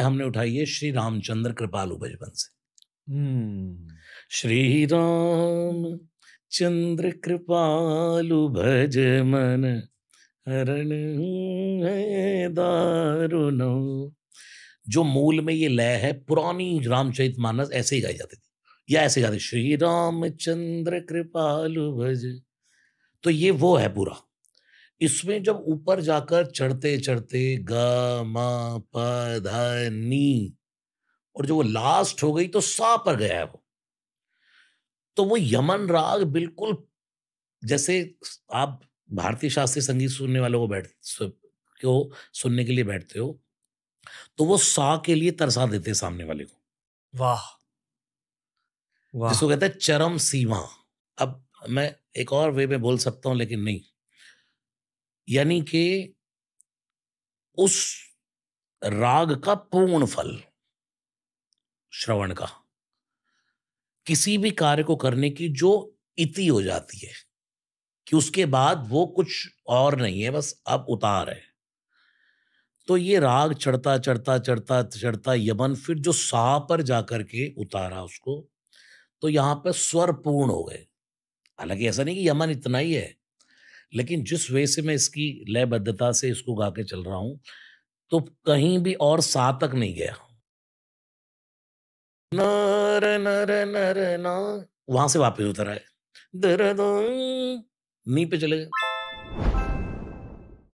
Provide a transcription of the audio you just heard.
हमने उठाई है श्री रामचंद्र कृपालू बचपन से हम्म। श्री राम चंद्र कृपालु भज मन हरण है जो मूल में ये लय है पुरानी रामचरित मानस ऐसे ही गाई जाती थी या ऐसे गाते श्री राम चंद्र कृपालु भज तो ये वो है पूरा इसमें जब ऊपर जाकर चढ़ते चढ़ते ग म प ध नी और जो वो लास्ट हो गई तो सा पर गया है वो तो वो यमन राग बिल्कुल जैसे आप भारतीय शास्त्रीय संगीत सुनने वालों को बैठ क्यों सुनने के लिए बैठते हो तो वो सा के लिए तरसा देते हैं सामने वाले को वाह वाह जिसको कहते हैं चरम सीमा अब मैं एक और वे में बोल सकता हूं लेकिन नहीं यानी कि उस राग का पूर्ण फल श्रवण का किसी भी कार्य को करने की जो इति हो जाती है कि उसके बाद वो कुछ और नहीं है बस अब उतार है तो ये राग चढ़ता चढ़ता चढ़ता चढ़ता यमन फिर जो सा पर जाकर के उतारा उसको तो यहां पर स्वर पूर्ण हो गए हालांकि ऐसा नहीं कि यमन इतना ही है लेकिन जिस वे से मैं इसकी लयबद्धता से इसको गा के चल रहा हूँ तो कहीं भी और सा तक नहीं गया नर नर नर ना वहां से वापस उतर आए नी पे चले गए